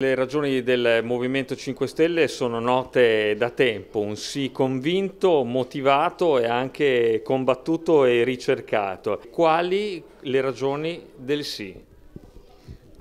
Le ragioni del Movimento 5 Stelle sono note da tempo, un sì convinto, motivato e anche combattuto e ricercato. Quali le ragioni del sì?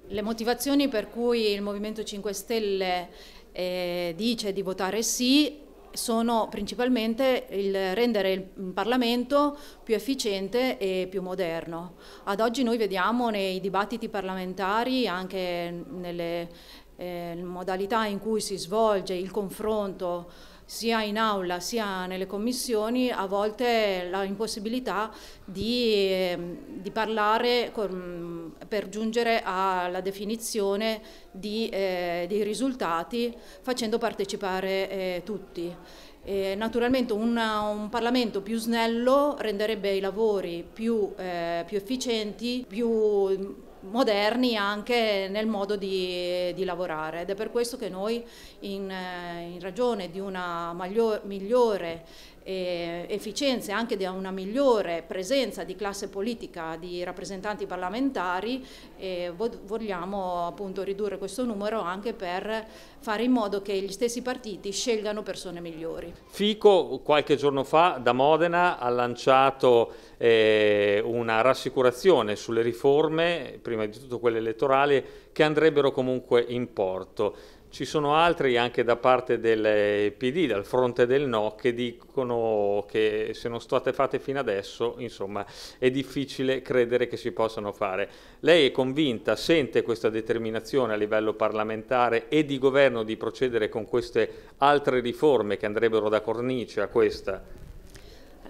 Le motivazioni per cui il Movimento 5 Stelle eh, dice di votare sì sono principalmente il rendere il Parlamento più efficiente e più moderno. Ad oggi noi vediamo nei dibattiti parlamentari, anche nelle eh, modalità in cui si svolge il confronto sia in aula sia nelle commissioni, a volte la impossibilità di, ehm, di parlare con, per giungere alla definizione di, eh, dei risultati facendo partecipare eh, tutti. E naturalmente una, un Parlamento più snello renderebbe i lavori più, eh, più efficienti, più moderni anche nel modo di, di, lavorare ed è per questo che noi in, eh, in ragione di una maglio, migliore eh, efficienza e anche da una migliore presenza di classe politica di rappresentanti parlamentari eh, vogliamo appunto ridurre questo numero anche per fare in modo che gli stessi partiti scelgano persone migliori. Fico qualche giorno fa da Modena ha lanciato eh, una rassicurazione sulle riforme, prima di tutto quelle elettorali, che andrebbero comunque in porto. Ci sono altri anche da parte del eh, PD, dal fronte del no, che dicono che se non state fatte fino adesso, insomma, è difficile credere che si possano fare. Lei è convinta, sente questa determinazione a livello parlamentare e di governo di procedere con queste altre riforme che andrebbero da cornice a questa?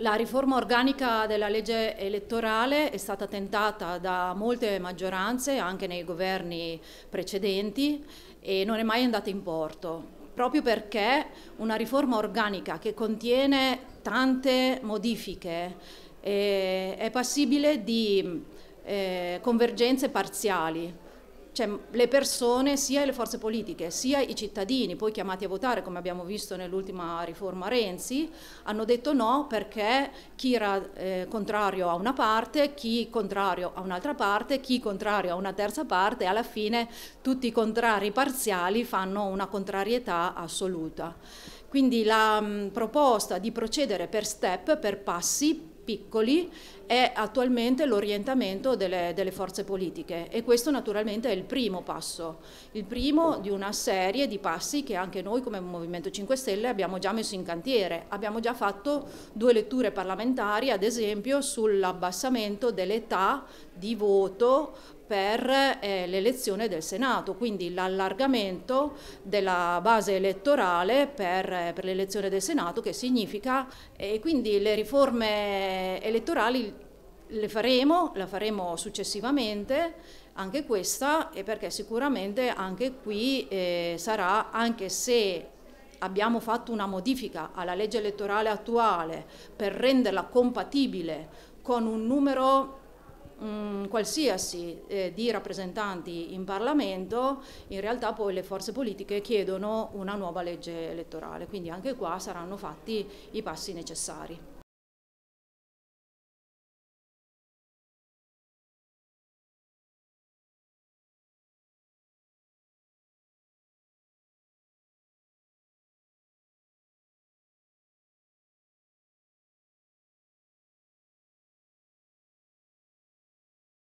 La riforma organica della legge elettorale è stata tentata da molte maggioranze, anche nei governi precedenti, e non è mai andata in porto proprio perché una riforma organica che contiene tante modifiche eh, è passibile di eh, convergenze parziali cioè le persone, sia le forze politiche, sia i cittadini, poi chiamati a votare, come abbiamo visto nell'ultima riforma Renzi, hanno detto no perché chi era eh, contrario a una parte, chi contrario a un'altra parte, chi contrario a una terza parte, alla fine tutti i contrari parziali fanno una contrarietà assoluta. Quindi la mh, proposta di procedere per step, per passi, piccoli è attualmente l'orientamento delle, delle, forze politiche e questo naturalmente è il primo passo, il primo di una serie di passi che anche noi come Movimento 5 Stelle abbiamo già messo in cantiere, abbiamo già fatto due letture parlamentari ad esempio sull'abbassamento dell'età di voto per eh, l'elezione del Senato, quindi l'allargamento della base elettorale per, eh, per l'elezione del Senato che significa eh, e quindi le riforme elettorali le faremo, la faremo successivamente, anche questa, perché sicuramente anche qui eh, sarà, anche se abbiamo fatto una modifica alla legge elettorale attuale per renderla compatibile con un numero mh, mm, qualsiasi eh, di rappresentanti in Parlamento, in realtà poi le forze politiche chiedono una nuova legge elettorale, quindi anche qua saranno fatti i passi necessari.